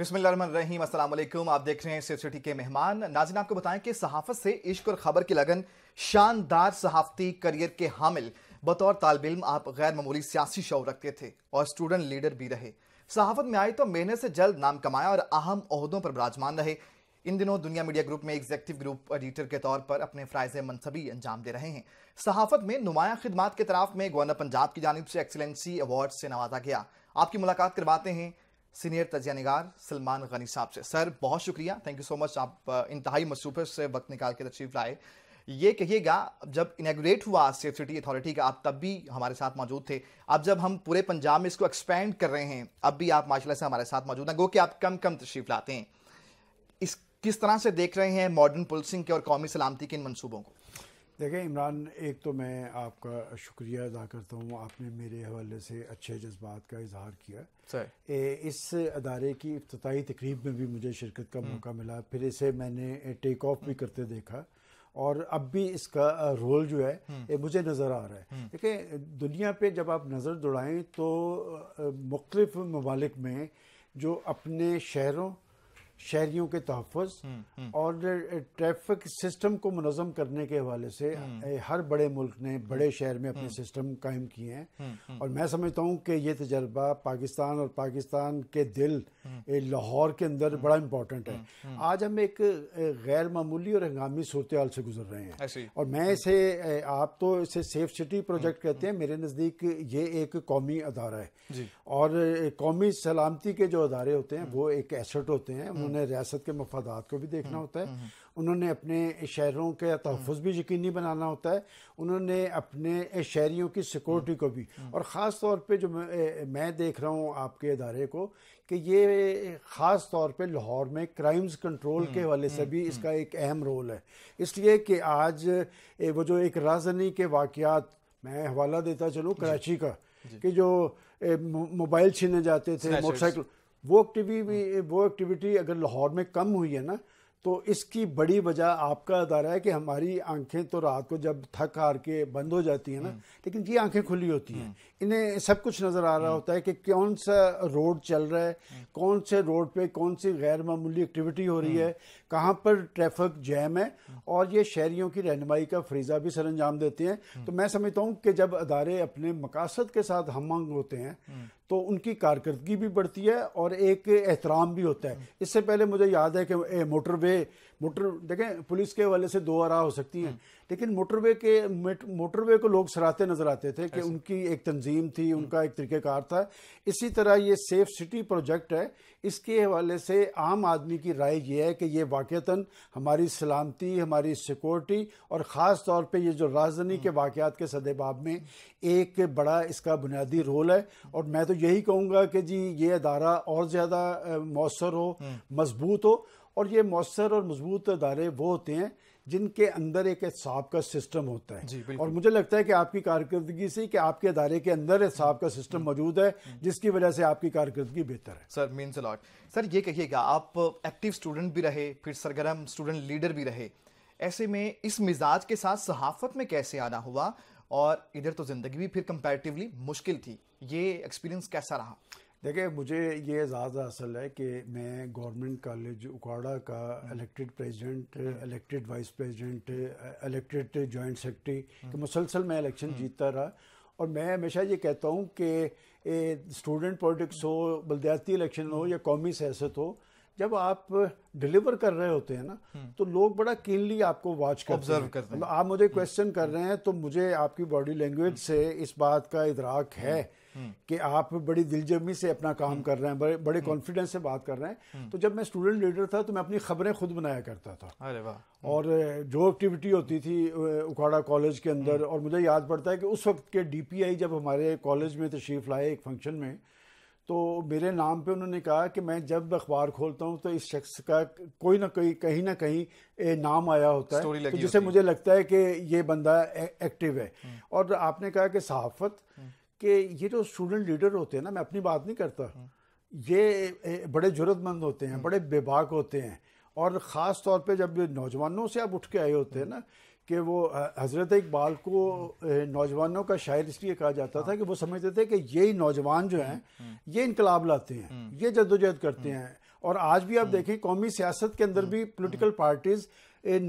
बिस्मिल्लाम अस्सलाम आप देख रहे हैं सिर्फ सिटी के मेहमान नाजिन आपको बताएं कि सहाफत से इश्क और खबर की लगन शानदार सहाफती करियर के हामिल बतौर तालब इम आप गैर मामूली सियासी शौर रखते थे और स्टूडेंट लीडर भी रहे सहाफत में आए तो मेहनत से जल्द नाम कमाया और अहम अहदों पर विराजमान रहे इन दिनों दुनिया मीडिया ग्रुप में एग्जेक्टिव ग्रुप एडिटर के तौर पर अपने फ़्राइज मनसबी अंजाम दे रहे हैं सहाफत में नुमाया खदमात के तराफ में गवर्नर पंजाब की जानब से एक्सीलेंसी अवार्ड से नवाजा गया आपकी मुलाकात करवाते हैं सीनियर तजिया नगार सलमान गनी साहब से सर बहुत शुक्रिया थैंक यू सो मच आप इंतहाई मसूफे से वक्त निकाल के तशरीफ लाए ये कहिएगा जब इनाग्रेट हुआ सेफ सिटी अथॉरिटी का आप तब भी हमारे साथ मौजूद थे अब जब हम पूरे पंजाब में इसको एक्सपेंड कर रहे हैं अब भी आप माशाला से हमारे साथ मौजूद हैं गो कि आप कम कम तशरीफ लाते हैं इस किस तरह से देख रहे हैं मॉडर्न पुलिसिंग के और कौमी सलामती के इन मनसूबों को देखें इमरान एक तो मैं आपका शुक्रिया अदा करता हूँ आपने मेरे हवाले से अच्छे जज्बात का इजहार किया ए, इस अदारे की अफ्ताही तकरीब में भी मुझे शिरकत का हम्म। मौका मिला फिर इसे मैंने टेक ऑफ भी करते देखा और अब भी इसका रोल जो है हम्म। मुझे नज़र आ रहा है हम्म। देखें दुनिया पे जब आप नज़र दौड़ाएं तो मुख्तफ ममालिक में जो अपने शहरों शहरीों के तहफ़ हम्म, हम्म। और ट्रैफिक सिस्टम को मनज़म करने के हवाले से हम्म। हर बड़े मुल्क ने बड़े शहर में अपने सिस्टम कायम किए हैं और मैं समझता हूँ कि ये तजर्बा पाकिस्तान और पाकिस्तान के दिल लाहौर के अंदर बड़ा इम्पोर्टेंट है आज हम एक गैर मामूली और हंगामी सूरत से गुजर रहे हैं और मैं इसे आप तो इसे सेफ सिटी प्रोजेक्ट कहते हैं मेरे नज़दीक ये एक कौमी अदारा है और कौमी सलामती के जो अदारे होते हैं वो एक एसेट होते हैं उन्हें हम्म। रियासत के मफादात को भी देखना हम्म, होता है हम्म, उन्होंने अपने शहरों के तहफ़ भी यकीनी बनाना होता है उन्होंने अपने शहरीों की सिक्योरिटी को भी और ख़ास तौर पर जो मैं देख रहा हूँ आपके इदारे को कि ये ख़ास तौर पे लाहौर में क्राइम्स कंट्रोल के हवाले से भी इसका एक अहम रोल है इसलिए कि आज वो जो एक राजनी के वाक़ात मैं हवाला देता चलूँ कराची का कि जो मोबाइल छीने जाते थे मोटरसाइकिल वो एक्टिविटी भी वो एक्टिविटी अगर लाहौर में कम हुई है ना तो इसकी बड़ी वजह आपका अदारा है कि हमारी आंखें तो रात को जब थक हार के बंद हो जाती हैं ना हम्म। लेकिन ये आंखें खुली होती हैं हम्म। इन्हें सब कुछ नज़र आ रहा हम्म। होता है कि कौन सा रोड चल रहा है कौन से रोड पे कौन सी गैर मामूली एक्टिविटी हो रही है कहाँ पर ट्रैफिक जैम है और ये शहरीों की रहनमाई का फरीजा भी सर अंजाम देते हैं तो मैं समझता हूँ कि जब अदारे अपने मकासद के साथ हम होते हैं तो उनकी कारकर्दगी भी बढ़ती है और एक एहतराम भी होता है इससे पहले मुझे याद है कि मोटरवे मोटरवे मोटर देखें पुलिस के हवाले से दो आरा हो सकती हैं हम्म। लेकिन मोटरवे के मोटरवे को लोग सराहते नजर आते थे कि उनकी एक तंजीम थी हम्म। उनका एक तरीक़ेकार था इसी तरह ये सेफ सिटी प्रोजेक्ट है इसके हवाले से आम आदमी की राय यह है कि ये वाक़ता हमारी सलामती हमारी सिक्योरिटी और ख़ास तौर पर यह जो राजधानी के हम्म। वाक़ात के सदेबाब में एक बड़ा इसका बुनियादी रोल है और मैं तो यही कहूँगा कि जी ये अदारा और ज़्यादा मौसर हो मजबूत हो और ये मौसर और मजबूत अदारे वो होते हैं जिनके अंदर एक एहसाब का सिस्टम होता है और मुझे लगता है कि आपकी कारकर्दगी से कि आपके अदारे के अंदर एहसाब का सिस्टम मौजूद है जिसकी वजह से आपकी कारकर्दगी बेहतर है सर मीन अलॉट सर ये कहिएगा आप एक्टिव स्टूडेंट भी रहे फिर सरगर्म स्टूडेंट लीडर भी रहे ऐसे में इस मिजाज के साथ सहाफत में कैसे आना हुआ और इधर तो ज़िंदगी भी फिर कंपेरेटिवली मुश्किल थी ये एक्सपीरियंस कैसा रहा देखिए मुझे ये ज़्यादा असल है कि मैं गवर्नमेंट कॉलेज उकाड़ा का elected president elected vice president elected joint secretary कि मुसलसल मैं इलेक्शन हम्म। जीतता रहा और मैं हमेशा ये कहता हूँ कि स्टूडेंट पॉलिटिक्स हो बलदयाती इलेक्शन हो हम्म। या कौमी सियासत हो जब आप डिलीवर कर रहे होते हैं ना हम्म। तो लोग बड़ा कीनली आपको वॉच ऑब्जर्व करते हैं आप मुझे क्वेश्चन हम्म। कर रहे हैं तो मुझे आपकी बॉडी लैंग्वेज हम्म। से इस बात का इधराक है कि आप बड़ी दिलजमी से अपना काम कर रहे हैं बड़े बड़े कॉन्फिडेंस से बात कर रहे हैं तो जब मैं स्टूडेंट लीडर था तो मैं अपनी खबरें खुद बनाया करता था अरे वाह और जो एक्टिविटी होती थी उखाड़ा कॉलेज के अंदर और मुझे याद पड़ता है कि उस वक्त के डीपीआई जब हमारे कॉलेज में तशरीफ लाए एक फंक्शन में तो मेरे नाम पे उन्होंने कहा कि मैं जब अखबार खोलता हूँ तो इस शख्स का कोई ना कोई कहीं ना कहीं नाम आया होता है तो जिसे मुझे लगता है कि ये बंदा एक्टिव है और आपने कहा कि सहाफत कि ये जो स्टूडेंट लीडर होते हैं ना मैं अपनी बात नहीं करता ये बड़े जरूरतमंद होते हैं बड़े बेबाक होते हैं और ख़ास तौर पे जब नौजवानों से आप उठ के आए होते हैं ना कि वो हज़रत इकबाल को नौजवानों का शायर इसलिए कहा जाता था हाँ। कि वो समझते थे कि ये नौजवान जो हैं हम्म, हम्म। ये इनकलाब लाते हैं हम्म। ये जदोजहद करते हैं और आज भी आप देखें कौमी सियासत के अंदर भी पोलिटिकल पार्टीज़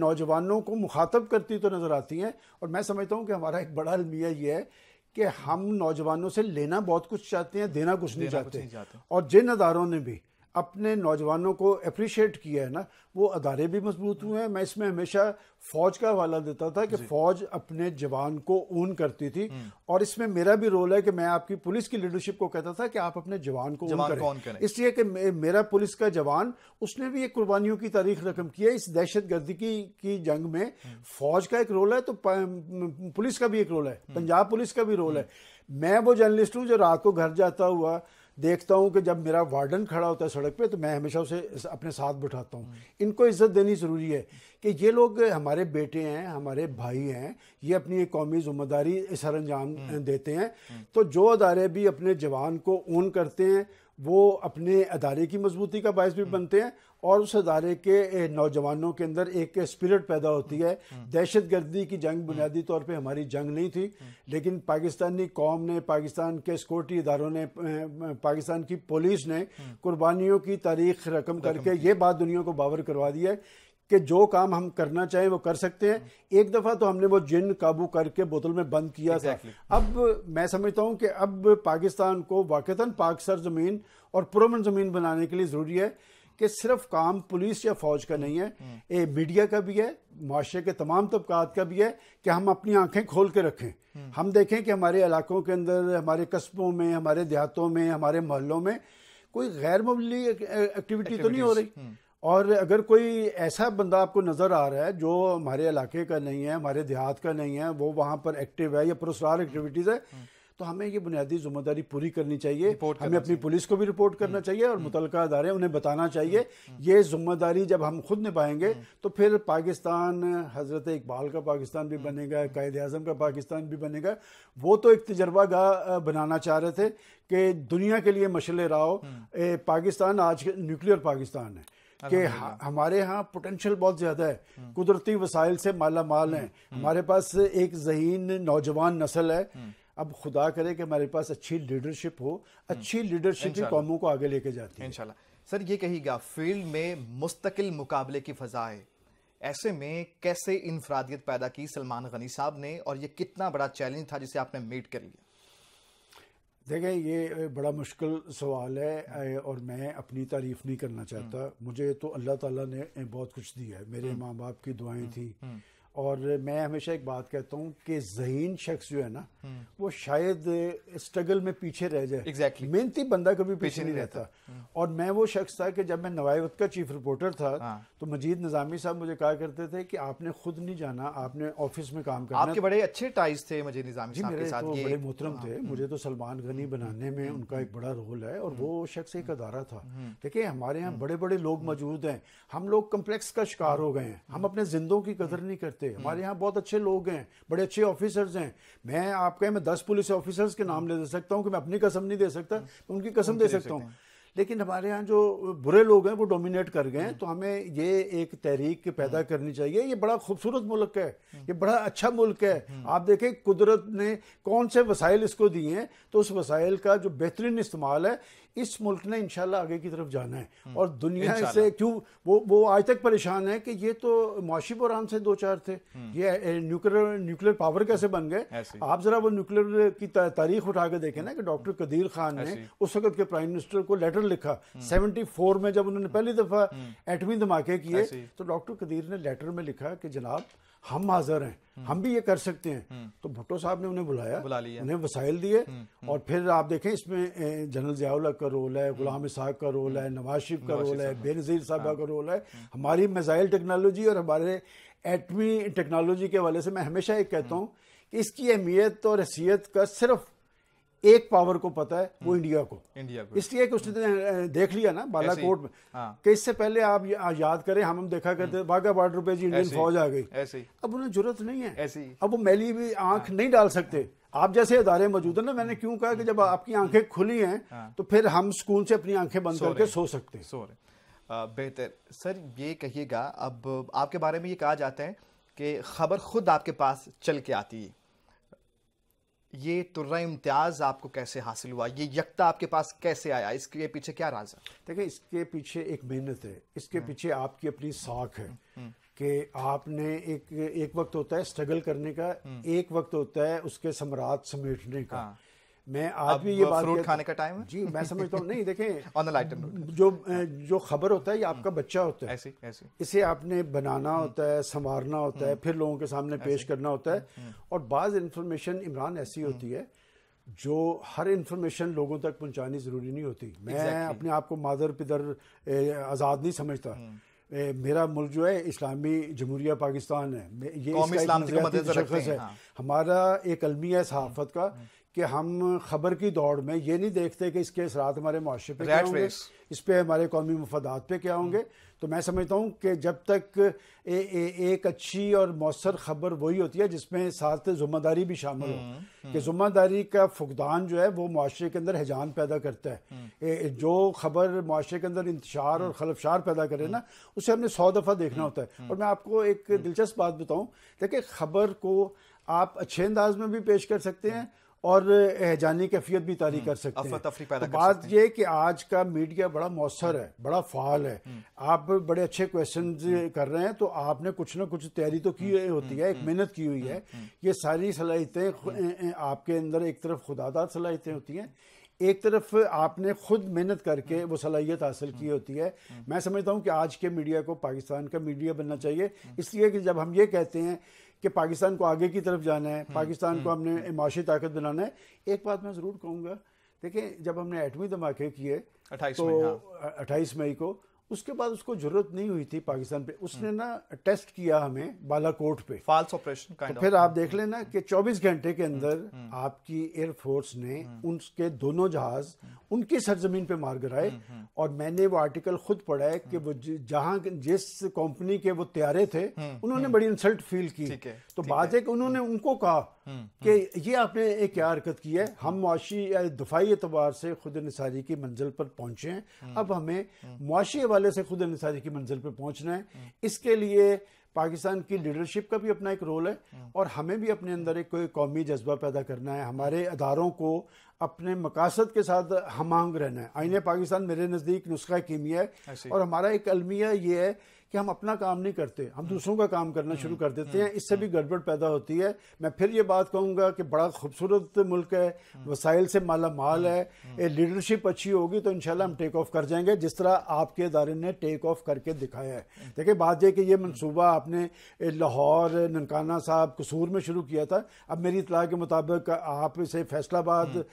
नौजवानों को मुखातब करती तो नज़र आती हैं और मैं समझता हूँ कि हमारा एक बड़ा अलमिया ये है कि हम नौजवानों से लेना बहुत कुछ चाहते हैं देना कुछ नहीं चाहते और जिन अदारों ने भी अपने नौजवानों को अप्रिशिएट किया है ना वो अदारे भी मजबूत हुए हैं मैं इसमें हमेशा फौज का हवाला देता था कि फौज अपने जवान को ऊन करती थी हम्म। और इसमें मेरा भी रोल है कि मैं आपकी पुलिस की लीडरशिप को कहता था कि आप अपने जवान को ऊन करें, करें। इसलिए कि मेरा पुलिस का जवान उसने भी ये कुर्बानियों की तारीख रकम की है इस दहशत गर्दी की, की जंग में हम्म। फौज का एक रोल है तो पुलिस का भी एक रोल है हम्म। पंजाब पुलिस का भी रोल है मैं वो जर्नलिस्ट हूँ जो रात को घर जाता हुआ देखता हूँ कि जब मेरा वार्डन खड़ा होता है सड़क पे तो मैं हमेशा उसे अपने साथ बैठाता हूँ इनको इज्जत देनी ज़रूरी है कि ये लोग हमारे बेटे हैं हमारे भाई हैं ये अपनी एक कौमी ज़िम्मेदारी सर अंजाम हम्म। देते हैं तो जो अदारे भी अपने जवान को ओन करते हैं वो अपने अदारे की मजबूती का बायस भी बनते हैं और उस अदारे के नौजवानों के अंदर एक स्पिरिट पैदा होती है दहशत गर्दी की जंग बुनियादी तौर पे हमारी जंग नहीं थी लेकिन पाकिस्तानी कौम ने पाकिस्तान के सिक्योरिटी इदारों ने पाकिस्तान की पुलिस ने कुर्बानियों की तारीख रकम करके ये बात दुनिया को बावर करवा दी है कि जो काम हम करना चाहें वो कर सकते हैं एक दफ़ा तो हमने वो जिन काबू करके बोतल में बंद किया exactly. था अब मैं समझता हूँ कि अब पाकिस्तान को वाक़ता पाक सर ज़मीन और पुरमन ज़मीन बनाने के लिए ज़रूरी है कि सिर्फ काम पुलिस या फौज का नहीं है ये हम्म। मीडिया का भी है माशरे के तमाम तबकात का भी है कि हम अपनी आंखें खोल के रखें हम्म। हम देखें कि हमारे इलाकों के अंदर हमारे कस्बों में हमारे देहातों में हमारे मोहल्लों में कोई गैर मबली एक्टिविटी तो नहीं हो रही हम्म। और अगर कोई ऐसा बंदा आपको नज़र आ रहा है जो हमारे इलाके का नहीं है हमारे देहात का नहीं है वो वहाँ पर एक्टिव है या पुरस्कार एक्टिविटीज़ है हम्म। तो हमें ये बुनियादी जिम्मेदारी पूरी करनी चाहिए हमें अपनी पुलिस को भी रिपोर्ट करना हम्म। चाहिए और हम्म। मुतल अदारे उन्हें बताना चाहिए ये जिम्मेदारी जब हम खुद निभाएंगे तो फिर पाकिस्तान हज़रत इकबाल का पाकिस्तान भी बनेगा कायद अजम का पाकिस्तान भी बनेगा वो तो एक तजर्बा गाह बनाना चाह रहे थे कि दुनिया के लिए मशल राह पाकिस्तान आज न्यूक्लियर पाकिस्तान है कि हमारे यहाँ पोटेंशियल बहुत ज़्यादा है कुदरती वसाइल से माला माल है हमारे पास एक जहीन नौजवान नस्ल है अब खुदा करे कि हमारे पास अच्छी लीडरशिप हो अच्छी लीडरशिप हम्म। ही कौमों को आगे लेके जाती है इंशाल्लाह सर ये कहेगा फील्ड में मुस्तकिल मुकाबले की फजाए ऐसे में कैसे इनफरादियत पैदा की सलमान गनी साहब ने और ये कितना बड़ा चैलेंज था जिसे आपने मीट कर लिया देखें ये बड़ा मुश्किल सवाल है और मैं अपनी तारीफ नहीं करना चाहता हम्म। मुझे तो अल्लाह ताला ने बहुत कुछ दिया है मेरे हम्म। माँ बाप की दुआएं हम्म। थी और मैं हमेशा एक बात कहता हूँ कि जहीन शख्स जो है ना वो शायद स्ट्रगल में पीछे रह जाए exactly. मेहनती बंदा कभी पीछे, पीछे नहीं रहता हम्म। और मैं वो शख्स था कि जब मैं नवायत का चीफ रिपोर्टर था हाँ। तो मजीद निजामी साहब मुझे कहा करते थे कि आपने खुद नहीं जाना आपने ऑफिस में काम करना आपके बड़े अच्छे टाइज थे मजीद निजामी जी मेरे साथ तो बड़े मोहतरम हाँ। थे हम्म। मुझे तो सलमान गनी बनाने में हम्म। उनका एक बड़ा रोल है और वो शख्स एक अदारा था देखिये हमारे यहाँ बड़े बड़े लोग मौजूद हैं हम लोग कम्प्लेक्स का शिकार हो गए हैं हम अपने जिंदों की कदर नहीं करते सकते हमारे हम्म। यहाँ बहुत अच्छे लोग हैं बड़े अच्छे ऑफिसर्स हैं मैं आपके मैं दस पुलिस ऑफिसर्स के नाम ले दे सकता हूँ कि मैं अपनी कसम नहीं दे सकता हम्म। मैं उनकी कसम दे सकता हूँ लेकिन हमारे यहाँ जो बुरे लोग हैं वो डोमिनेट कर गए हैं हम्म। तो हमें ये एक तहरीक पैदा करनी चाहिए ये बड़ा खूबसूरत मुल्क है ये बड़ा अच्छा मुल्क है आप देखें कुदरत ने कौन से वसाइल इसको दिए हैं तो उस वसाइल का जो बेहतरीन इस्तेमाल है इस मुल्क ने इंशाल्लाह आगे की तरफ जाना है हम्म। और दुनिया से क्यों वो वो आज तक परेशान है कि ये तो मुआशी बुरान से दो चार थे हम्म। ये न्यूक्लियर न्यूक्लियर पावर कैसे बन गए आप ज़रा वो न्यूक्लियर की तारीख उठा के देखें ना कि डॉक्टर कदीर खान ने उस वक्त के प्राइम मिनिस्टर को लेटर लिखा सेवेंटी हम्म। फोर में जब उन्होंने पहली दफ़ा एटमी धमाके किए तो डॉक्टर कदीर ने लेटर में लिखा कि जनाब हम हाजिर हैं हम भी ये कर सकते हैं तो भुट्टो साहब ने उन्हें बुलाया बुला लिया उन्हें वसाइल दिए हम्म, हम्म। और फिर आप देखें इसमें जनरल जयाउल्ला का रोल है गुलाम हम्म। साहब का रोल है नवाज शरीफ का रोल है बेनजीर साहब हाँ। का रोल है हमारी मिजाइल टेक्नोलॉजी और हमारे एटमी टेक्नोलॉजी के हवाले से मैं हमेशा ये कहता हूँ कि इसकी अहमियत और हैसियत का सिर्फ एक पावर को पता है वो इंडिया हम्म। को इंडिया को इसलिए कि उसने देख लिया ना बालाकोट में हाँ। कि इससे पहले आप याद करें हम हम देखा करते बाघा बॉर्डर पे जी इंडियन फौज आ गई अब उन्हें जरूरत नहीं है ऐसी अब वो मैली भी आंख हाँ। नहीं डाल सकते आप जैसे अदारे मौजूद है ना मैंने क्यों कहा कि जब हाँ। आपकी आंखें खुली हैं हाँ। तो फिर हम सुकून से अपनी आंखें बंद करके सो सकते हैं सो रहे बेहतर सर ये कहिएगा अब आपके बारे में ये कहा जाता है कि खबर खुद आपके पास चल के आती है ये तुर्रा इम्तियाज आपको कैसे हासिल हुआ ये यकता आपके पास कैसे आया इसके पीछे क्या राज है देखिए इसके पीछे एक मेहनत है इसके हम्म। पीछे आपकी अपनी साख है हम्म। कि आपने एक एक वक्त होता है स्ट्रगल करने का हम्म। एक वक्त होता है उसके सम्राट समेटने का हाँ। मैं आज भी ये uh, बात फ्रूट खाने का टाइम है जी मैं समझता हूँ नहीं देखें ऑन द लाइटर नोट जो जो खबर होता है ये आपका बच्चा होता है ऐसे ऐसे इसे आपने बनाना हम्म, होता है संवारना होता है हम्म। फिर लोगों के सामने पेश करना होता है हम्म, और बाज़ इंफॉर्मेशन इमरान ऐसी होती है जो हर इंफॉर्मेशन लोगों तक पहुंचानी ज़रूरी नहीं होती मैं exactly. अपने आप को मादर पिदर आज़ाद नहीं समझता ए, मेरा मुल्क जो है इस्लामी जमहूरिया पाकिस्तान है ये इसका है हाँ। हमारा एक अलमिया सहाफत का कि हम खबर की दौड़ में ये नहीं देखते कि इसके असरात हमारे माशरे पे क्या होंगे इस पर हमारे कौमी मफादात पे क्या होंगे तो मैं समझता हूँ कि जब तक ए, ए, एक अच्छी और मौसर खबर वही होती है जिसमें साथ जुम्मेदारी भी शामिल हो हम्म, हम्म। कि जुम्मेदारी का फुकदान जो है वो माशरे के अंदर हैजान पैदा करता है हम्म। ए, जो खबर माशरे के अंदर इंतशार और खलफशार पैदा करे ना उसे हमने सौ दफ़ा देखना होता है और मैं आपको एक दिलचस्प बात बताऊँ देखिए खबर को आप अच्छे अंदाज में भी पेश कर सकते हैं और हैजानी कैफियत भी तारी हम्म, कर सकते हैं तो बात ये कि आज का मीडिया बड़ा मौसर है बड़ा हम्म, फाल है हम्म। आप बड़े अच्छे क्वेश्चन कर रहे हैं तो आपने कुछ ना कुछ तैयारी तो की होती है एक मेहनत की हुई है ये सारी सलाहितें आपके अंदर एक तरफ खुदादार सलाहितें होती हैं एक तरफ आपने खुद मेहनत करके वो सलाहियत हासिल की होती है मैं समझता हूँ कि आज के मीडिया को पाकिस्तान का मीडिया बनना चाहिए इसलिए कि जब हम ये कहते हैं कि पाकिस्तान को आगे की तरफ जाना है हम्म, पाकिस्तान को हम्म, हमने हम्म। माशी ताकत बनाना है एक बात मैं ज़रूर कहूँगा देखें जब हमने एटमी धमाके किए तो हाँ। अट्ठाईस मई को उसके बाद उसको जरूरत नहीं हुई थी पाकिस्तान पे उसने ना टेस्ट किया हमें बालाकोट पे फॉल्स ऑपरेशन तो फिर आप देख लेना कि 24 घंटे के हम्म, अंदर हम्म। आपकी एयरफोर्स ने हम्म। उनके दोनों जहाज उनकी सरजमीन पे मार गिराए और मैंने वो आर्टिकल खुद पढ़ा है कि वो जहाँ जिस कंपनी के वो त्यारे थे उन्होंने बड़ी इंसल्ट फील की तो बात है कि उन्होंने उनको कहा हम्म। कि ये आपने एक क्या हरकत की है हम मुआशी दफाई एतबार से खुद नसारी की मंजिल पर पहुंचे हैं हम्म। अब हमें हम्म। मुआशी हवाले से खुद नसारी की मंजिल पर पहुंचना है इसके लिए पाकिस्तान की लीडरशिप का भी अपना एक रोल है और हमें भी अपने अंदर एक कोई कौमी जज्बा पैदा करना है हमारे अदारों को अपने मकासद के साथ हम आहंग रहना है आइन पाकिस्तान मेरे नज़दीक नुस्खा कीमिया है और हमारा एक अलमिया ये है कि हम अपना काम नहीं करते हम हम्म। दूसरों का काम करना शुरू हम्म। कर देते हम्म। हैं इससे भी गड़बड़ पैदा होती है मैं फिर ये बात कहूँगा कि बड़ा खूबसूरत मुल्क है वसाइल से माला माल है लीडरशिप अच्छी होगी तो इनशाला हम टेक ऑफ कर जाएंगे जिस तरह आपके इदारे ने टेक ऑफ करके दिखाया है देखिए बात यह कि ये मनसूबा आपने लाहौर ननकाना साहब कसूर में शुरू किया था अब मेरी इतला के मुताबिक आप इसे फैसलाबाद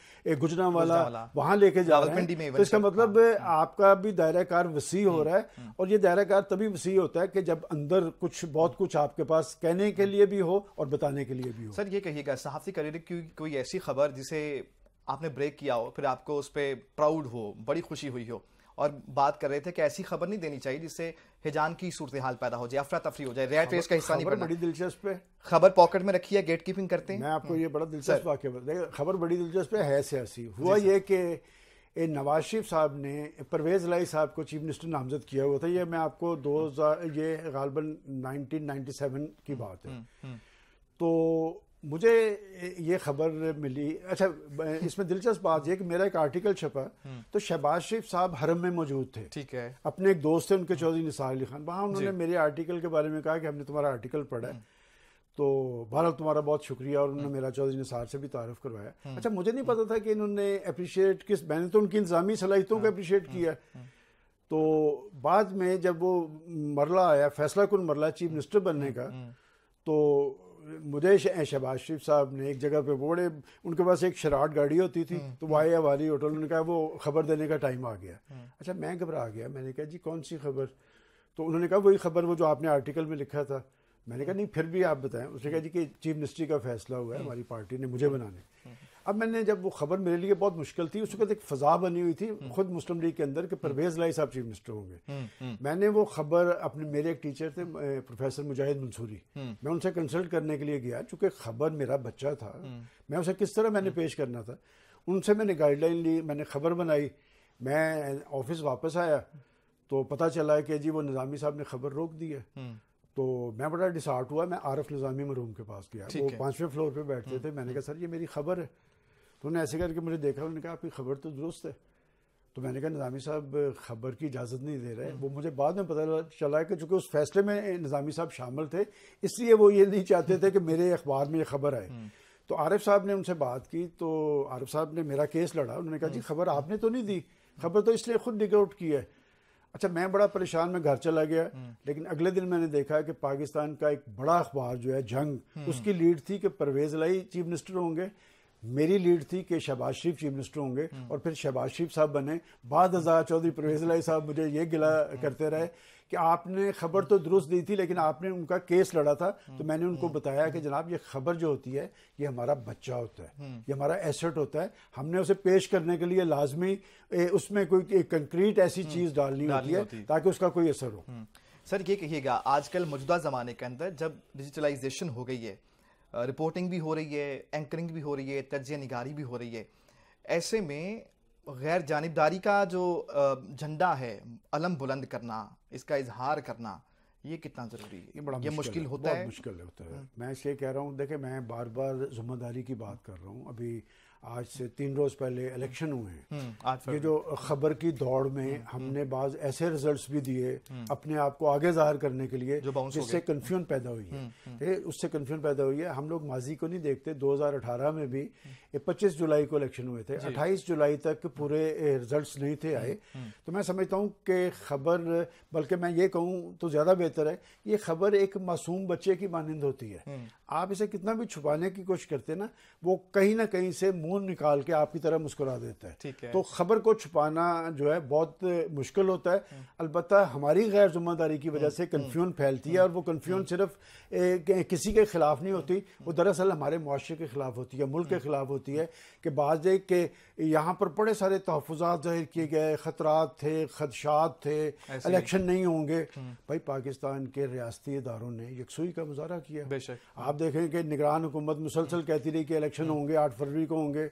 गुजरा वाला वहाँ लेके जा रहे हैं तो इसका मतलब आपका भी दायरा कार वसी हो रहा है और ये दायरा कार तभी वसी ये होता है कि जब अंदर कुछ बहुत कुछ आपके पास कहने के लिए भी हो और बताने के लिए भी हो सर ये कहिएगा सहाफ़ी करियर की कोई ऐसी खबर जिसे आपने ब्रेक किया हो फिर आपको उस पर प्राउड हो बड़ी खुशी हुई हो और बात कर रहे थे कि ऐसी खबर नहीं देनी चाहिए जिससे हिजान की सूरत हाल पैदा हो जाए अफरा तफरी हो जाए रेड रेस का हिस्सा नहीं बड़ी दिलचस्प है खबर पॉकेट में रखी है गेट कीपिंग करते हैं मैं आपको ये बड़ा हम्म। दिलचस्प वाक्य खबर बड़ी दिलचस्प है सियासी हुआ ये कि ये नवाज शरीफ साहब ने परवेज़ लाई साहब को चीफ मिनिस्टर नामजद किया हुआ था ये मैं आपको दो ये गालबन नाइनटीन की हम्म, बात है हम्म, हम्म। तो मुझे ये खबर मिली अच्छा इसमें दिलचस्प बात यह कि मेरा एक आर्टिकल छपा तो शहबाज शरीफ साहब हरम में मौजूद थे ठीक है अपने एक दोस्त थे उनके चौधरी निसार अली खान वहाँ उन्होंने मेरे आर्टिकल के बारे में कहा कि हमने तुम्हारा आर्टिकल पढ़ा है तो भारत तुम्हारा बहुत शुक्रिया और उन्होंने हम्म। मेरा चौधरी निसार से भी तारफ़ करवाया हम्म। अच्छा मुझे नहीं पता था कि इन्होंने अप्रिशिएट किस मैंने तो उनकी इंतजामी सलाहितों को अप्रिशिएट किया हम्म। तो बाद में जब वो मरला आया फैसला कुल मरला चीफ मिनिस्टर बनने का तो मुझे शहबाज शरीफ साहब ने एक जगह पे बोड़े उनके पास एक शराट गाड़ी होती थी तो वाई वाली होटल उन्होंने कहा वो खबर देने का टाइम आ गया अच्छा मैं घबरा गया मैंने कहा जी कौन सी खबर तो उन्होंने कहा वही खबर वो जो आपने आर्टिकल में लिखा था मैंने कहा नहीं फिर भी आप बताएं उसने कहा जी कि चीफ मिनिस्टर का फैसला हुआ है हमारी पार्टी ने मुझे बनाने अब मैंने जब वो खबर मेरे लिए बहुत मुश्किल थी उस वक्त एक फजा बनी हुई थी खुद मुस्लिम लीग के अंदर कि परवेज लाई साहब चीफ मिनिस्टर होंगे मैंने वो खबर अपने मेरे एक टीचर थे प्रोफेसर मुजाहिद मंसूरी मैं उनसे कंसल्ट करने के लिए गया चूंकि खबर मेरा बच्चा था मैं उसे किस तरह मैंने पेश करना था उनसे मैंने गाइडलाइन ली मैंने खबर बनाई मैं ऑफिस वापस आया तो पता चला कि जी वो निज़ामी साहब ने खबर रोक दी है तो मैं बड़ा डिसार्ट हुआ मैं आरफ निज़ामी मरूम के पास गया वो पाँचवें फ्लोर पर बैठते हम्म। थे मैंने कहा सर ये मेरी खबर है तो उन्होंने ऐसे करके मुझे देखा उन्होंने कहा आपकी खबर तो दुरुस्त है तो मैंने कहा निज़ामी साहब खबर की इजाज़त नहीं दे रहे हम्म। वो मुझे बाद में पता चला कि चूँकि उस फैसले में निज़ामी साहब शामिल थे इसलिए वो ये नहीं चाहते थे कि मेरे अखबार में ये खबर आए हम्म। तो आरिफ साहब ने उनसे बात की तो आरिफ साहब ने मेरा केस लड़ा उन्होंने कहा जी खबर आपने तो नहीं दी खबर तो इसलिए खुद डिग आउट की है अच्छा मैं बड़ा परेशान मैं घर चला गया हम्म। लेकिन अगले दिन मैंने देखा कि पाकिस्तान का एक बड़ा अखबार जो है जंग हम्म। उसकी लीड थी कि परवेज लाई चीफ मिनिस्टर होंगे मेरी लीड थी कि शहबाज शरीफ चीफ मिनिस्टर होंगे हम्म। और फिर शहबाज शरीफ साहब बने बाद हजार चौधरी परवेज लाई साहब मुझे ये गिला करते रहे कि आपने खबर तो दुरुस्त दी थी लेकिन आपने उनका केस लड़ा था तो मैंने उनको बताया कि जनाब ये खबर जो होती है ये हमारा बच्चा होता है हम्म। ये हमारा एसेट होता है हमने उसे पेश करने के लिए लाजमी उसमें कोई कंक्रीट ऐसी हम्म। चीज़ डालनी होती है ताकि उसका कोई असर हो हम्म। सर ये कहिएगा आजकल मौजूदा ज़माने के अंदर जब डिजिटलाइजेशन हो गई है रिपोर्टिंग भी हो रही है एंकरिंग भी हो रही है तर्ज निगारी भी हो रही है ऐसे में गैर जानबदारी का जो झंडा है अलम बुलंद करना इसका इजहार करना ये कितना जरूरी है ये बड़ा ये मुश्किल होता है मुश्किल होता है हाँ। मैं इसलिए कह रहा हूँ देखिए मैं बार बार जिम्मेदारी की बात कर रहा हूँ अभी आज से तीन रोज पहले इलेक्शन हुए हैं हम्म, ये जो खबर की दौड़ में हम्म, हम्म। हमने बाज ऐसे रिजल्ट्स भी दिए अपने आप को आगे जाहिर करने के लिए जिससे कन्फ्यूजन पैदा हुई है उससे कन्फ्यूजन पैदा हुई है हम लोग माजी को नहीं देखते 2018 में भी 25 जुलाई को इलेक्शन हुए थे 28 जुलाई तक पूरे रिजल्ट्स नहीं थे आए तो मैं समझता हूँ कि खबर बल्कि मैं ये कहूँ तो ज्यादा बेहतर है ये खबर एक मासूम बच्चे की मानंद होती है आप इसे कितना भी छुपाने की कोशिश करते हैं ना वो कहीं ना कहीं से मुंह निकाल के आपकी तरह मुस्कुरा देता है ठीक है तो खबर को छुपाना जो है बहुत मुश्किल होता है हम्म। अलबत् हमारी गैर जिम्मेदारी की वजह से कन्फ्यूजन हम्म, हम्म। फैलती है और वो कन्फ्यूजन सिर्फ किसी के ख़िलाफ़ नहीं होती वो दरअसल हमारे मुआरे के ख़िलाफ़ होती है मुल्क के ख़िलाफ़ होती है कि बाज के यहाँ पर बड़े सारे तहफात जाहिर किए गए ख़तरात थे खदशात थे इलेक्शन नहीं होंगे भाई पाकिस्तान के रियाती इदारों ने यकसुई का मुजाह किया आप देखें कि निगरान हुकूमत मुसलसल कहती रही कि इलेक्शन होंगे आठ फरवरी को होंगे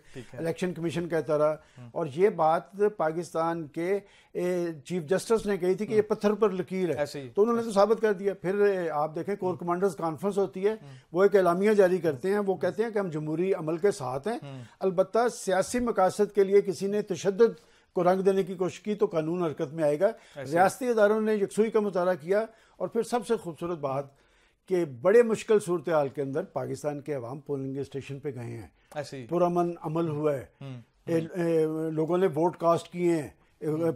इलेक्शन कमीशन कहता रहा और ये बात पाकिस्तान के चीफ जस्टिस ने कही थी कि ये हम्म। पत्थर पर लकीर है तो उन्होंने तो साबित कर दिया फिर आप देखें कोर हम्म। कमांडर्स कॉन्फ्रेंस होती है हम्म। वो एक ऐलामिया जारी करते हैं वो कहते हैं कि हम जमहूरी अमल के साथ हैं अलबत् सियासी मकासद के लिए किसी ने तशद को रंग देने की कोशिश की तो कानून हरकत में आएगा रियाती इदारों ने यकसुई का मुतारा किया और फिर सबसे खूबसूरत बात कि बड़े मुश्किल सूरत हाल के अंदर पाकिस्तान के अवाम पोलिंग स्टेशन पे गए हैं पुरमन अमल हुआ है हम्म, ए, हम्म। ए, लोगों ने वोट कास्ट किए हैं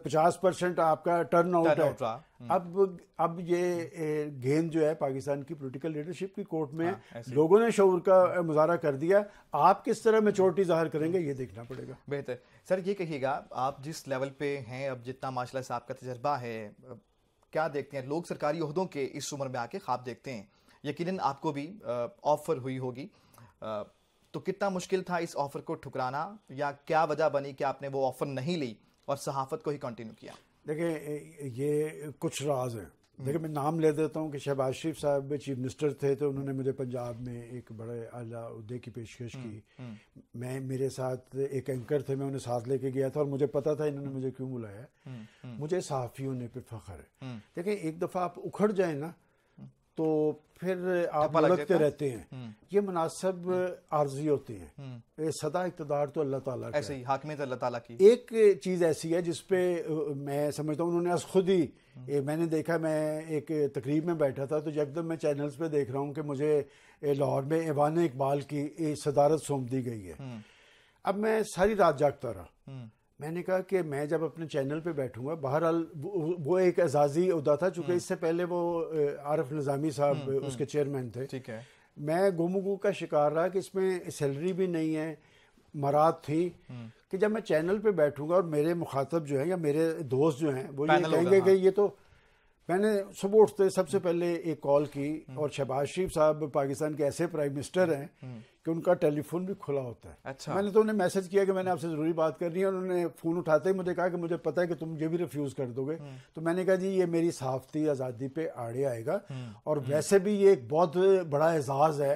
पचास परसेंट आपका टर्न आउट है हम्म। अब अब ये गेंद जो है पाकिस्तान की पॉलिटिकल लीडरशिप की कोर्ट में आ, हाँ, लोगों ने शोर का मुजाहरा कर दिया आप किस तरह मेचोरिटी जाहिर करेंगे ये देखना पड़ेगा बेहतर सर ये कहिएगा आप जिस लेवल पे हैं अब जितना माशाल्लाह साहब का तजर्बा है क्या देखते हैं लोग सरकारी उहदों के इस उम्र में आके ख्वाब देखते हैं यकीनन आपको भी ऑफ़र हुई होगी तो कितना मुश्किल था इस ऑफ़र को ठुकराना या क्या वजह बनी कि आपने वो ऑफ़र नहीं ली और सहाफ़त को ही कंटिन्यू किया देखिए ये कुछ राज हैं देखिए मैं नाम ले देता हूँ कि शहबाज शरीफ साहब चीफ मिनिस्टर थे तो उन्होंने मुझे पंजाब में एक बड़े अला उहदे की पेशकश की हम्म, हम्म। मैं मेरे साथ एक एंकर थे मैं उन्हें साथ लेके गया था और मुझे पता था इन्होंने मुझे क्यों बुलाया हम्म, मुझे सहाफ़ी होने पर फ़ख्र है देखिए एक दफ़ा आप उखड़ जाए ना तो फिर आप लगते रहते हैं हम्म। ये मुनासिब आर्जी होते हैं हम्म। सदा इकतदार तो अल्लाह ताला ऐसे ही तो अल्लाह ताला की एक चीज़ ऐसी है जिसपे मैं समझता हूँ उन्होंने आज खुद ही हम्म। मैंने देखा मैं एक तकरीब में बैठा था तो एकदम मैं चैनल्स पे देख रहा हूँ कि मुझे लाहौर में एवान इकबाल की सदारत सौंप दी गई है अब मैं सारी रात जागता रहा मैंने कहा कि मैं जब अपने चैनल पे बैठूंगा बहरहाल वो एक एजाजी उदा था चूंकि हम्म। इससे पहले वो आरफ निज़ामी साहब हम्म, हम्म। उसके चेयरमैन थे ठीक है मैं गु का शिकार रहा कि इसमें सैलरी भी नहीं है मराद थी कि जब मैं चैनल पे बैठूंगा और मेरे मुखातब जो है या मेरे दोस्त जो हैं वो ये कहेंगे कि हाँ। ये तो मैंने सुबह उठते सबसे पहले एक कॉल की और शहबाज शरीफ साहब पाकिस्तान के ऐसे प्राइम मिनिस्टर हैं कि उनका टेलीफोन भी खुला होता है अच्छा मैंने तो उन्हें मैसेज किया कि मैंने आपसे ज़रूरी बात करनी है उन्होंने फ़ोन उठाते ही मुझे कहा कि मुझे पता है कि तुम ये भी रिफ्यूज़ कर दोगे तो मैंने कहा जी ये मेरी सहाफ़ती आज़ादी पे आड़े आएगा हम्म। और हम्म। वैसे भी ये एक बहुत बड़ा एजाज़ है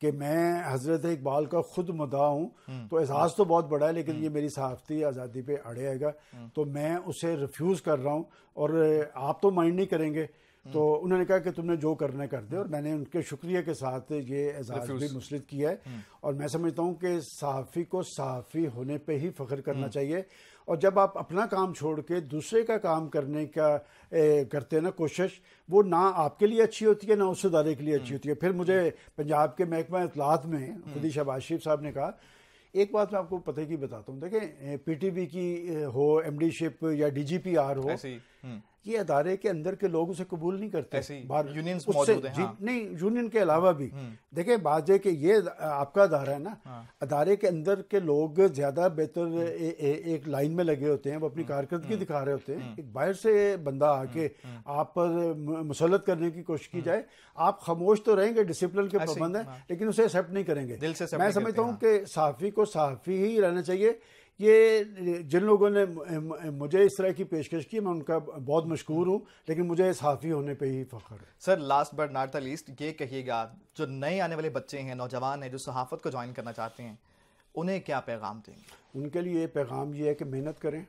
कि मैं हजरत इकबाल का खुद मुदा हूँ हम्म। तो एजाज तो बहुत बड़ा है लेकिन हम्म। ये मेरी सहाफ़ती आज़ादी पे आएगा हम्म। तो मैं उसे रिफ्यूज़ कर रहा हूँ और आप तो माइंड नहीं करेंगे तो उन्होंने कहा कि तुमने जो करना कर दे और मैंने उनके शुक्रिया के साथ ये एजाज भी मुस्रद किया है और मैं समझता हूँ कि सहाफ़ी को सहाफ़ी होने पर ही फ़ख्र करना चाहिए और जब आप अपना काम छोड़ के दूसरे का काम करने का ए, करते हैं ना कोशिश वो ना आपके लिए अच्छी होती है ना उस इदारे के लिए अच्छी हम्म। होती है फिर मुझे हम्म। पंजाब के महकमा इतलात में हम्म। खुदी शहबाज शरीफ साहब ने कहा एक बात मैं आपको पते की बताता हूँ देखें पीटीबी की हो एमडीशिप या डीजीपीआर हो हम्म। ये अदारे के अंदर के लोग उसे कबूल नहीं करते यूनियन मौजूद हैं हाँ। नहीं यूनियन के अलावा भी हम्म। देखिए बात यह कि ये आपका अदारा है ना हाँ। अदारे के अंदर के लोग ज्यादा बेहतर हम्म। एक लाइन में लगे होते हैं वो अपनी कारकर्दगी दिखा रहे होते हैं एक बाहर से बंदा आके आप पर मुसलत करने की कोशिश की जाए आप खामोश तो रहेंगे डिसिप्लिन के पाबंद है हाँ। लेकिन उसे एक्सेप्ट नहीं करेंगे मैं समझता हूँ हाँ। कि सहाफ़ी को सहाफ़ी ही रहना चाहिए ये जिन लोगों ने मुझे इस तरह की पेशकश की मैं उनका बहुत मशहूर हूँ लेकिन मुझे सहाफ़ी होने पे ही फ़ख्र है sir last but not the least ये कहिएगा जो नए आने वाले बच्चे हैं नौजवान हैं जो सहाफ़त को ज्वाइन करना चाहते हैं उन्हें क्या पैगाम देंगे उनके लिए पैगाम ये है कि मेहनत करें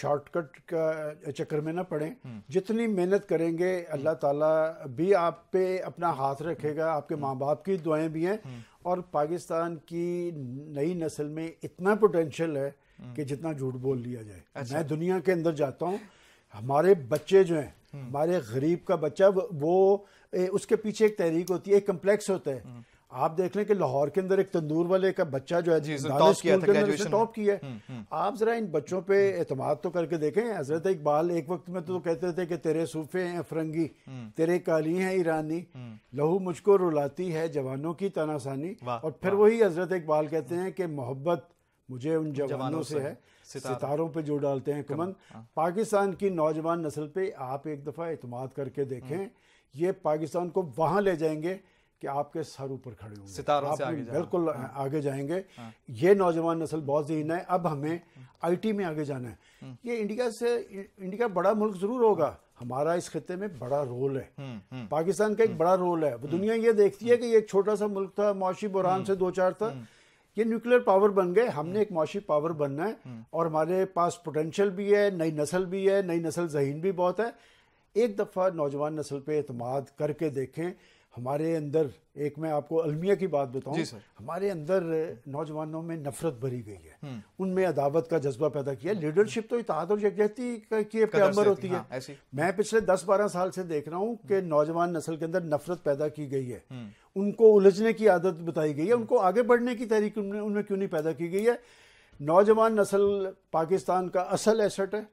शॉर्टकट का चक्कर में ना पड़े हम्म। जितनी मेहनत करेंगे अल्लाह ताला भी आप पे अपना हाथ रखेगा आपके हम्म। माँ बाप की दुआएं भी हैं हम्म। और पाकिस्तान की नई नस्ल में इतना पोटेंशियल है कि जितना झूठ बोल लिया जाए अच्छा। मैं दुनिया के अंदर जाता हूँ हमारे बच्चे जो हैं हमारे गरीब का बच्चा वो ए, उसके पीछे एक तहरीक होती है एक कम्प्लेक्स होता है आप देख लें कि लाहौर के अंदर एक तंदूर वाले का बच्चा जो है टॉप किया है हम्म, हम्म। आप जरा इन बच्चों पे एतमाद तो करके देखें हजरत इकबाल एक वक्त में तो कहते थे कि तेरे सूफे हैं अफरंगी हम्म। तेरे काली हैं ईरानी लहू मुझको रुलाती है जवानों की तनासानी और फिर वही हजरत इकबाल कहते हैं कि मोहब्बत मुझे उन जवानों से है सितारों पे जो डालते हैं कमन हाँ। पाकिस्तान की नौजवान नस्ल पे आप एक दफ़ा अतमाद करके देखें ये पाकिस्तान को वहाँ ले जाएंगे कि आपके सर ऊपर खड़े होंगे सितारों से आगे बिल्कुल हाँ। आगे जाएंगे हाँ। ये नौजवान नस्ल बहुत जहीन है अब हमें आईटी में आगे जाना है हाँ। ये इंडिया से इंडिया बड़ा मुल्क जरूर होगा हमारा इस खत्े में बड़ा रोल है हम्म, हम्म। पाकिस्तान का एक हम्म। बड़ा रोल है दुनिया ये देखती है कि ये एक छोटा सा मुल्क था मुआशी बुरहान से दो चार था ये न्यूक्लियर पावर बन गए हमने एक मुआशी पावर बनना है और हमारे पास पोटेंशियल भी है नई नस्ल भी है नई नस्ल जहीन भी बहुत है एक दफ़ा नौजवान नस्ल पे अतमाद करके देखें हमारे अंदर एक मैं आपको अलमिया की बात बताऊं हमारे अंदर नौजवानों में नफरत भरी गई है हम्म। उनमें अदावत का जज्बा पैदा किया हम्म। लीडरशिप तो इतिहाद और यकजहती की पैम्बर होती हाँ, है मैं पिछले दस बारह साल से देख रहा हूं कि नौजवान नस्ल के अंदर नफरत पैदा की गई है हम्म। उनको उलझने की आदत बताई गई है उनको आगे बढ़ने की तहरीक उनमें क्यों नहीं पैदा की गई है नौजवान नस्ल पाकिस्तान का असल एसेट है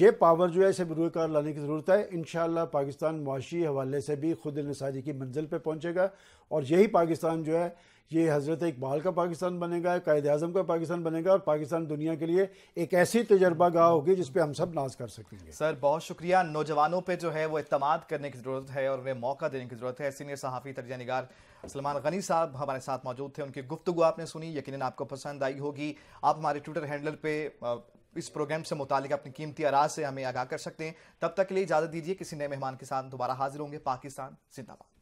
ये पावर जो है इसे बरूकार लाने की ज़रूरत है इन पाकिस्तान मुआशी हवाले से भी खुद नसाजी की मंजिल पर पहुँचेगा और यही पाकिस्तान जो है ये हज़रत इकबाल का पाकिस्तान बनेगा कायद अजम का पाकिस्तान बनेगा और पाकिस्तान दुनिया के लिए एक ऐसी तजर्बा गाह होगी जिसपे हम सब नाज कर सकेंगे सर बहुत शुक्रिया नौजवानों पर जो है वो इतमाद करने की ज़रूरत है और उन्हें मौका देने की ज़रूरत है सीनियर सहाफ़ी तर्जा निगार सलमान गनी साहब हमारे साथ मौजूद थे उनकी गुफ्तु आपने सुनी यकीन आपको पसंद आई होगी आप हमारे ट्विटर हैंडल पर इस प्रोग्राम से मुतल अपनी कीमती आराज से हमें आगाह कर सकते हैं तब तक के लिए इजाजत दीजिए किसी नए मेहमान के साथ दोबारा हाजिर होंगे पाकिस्तान जिंदाबाद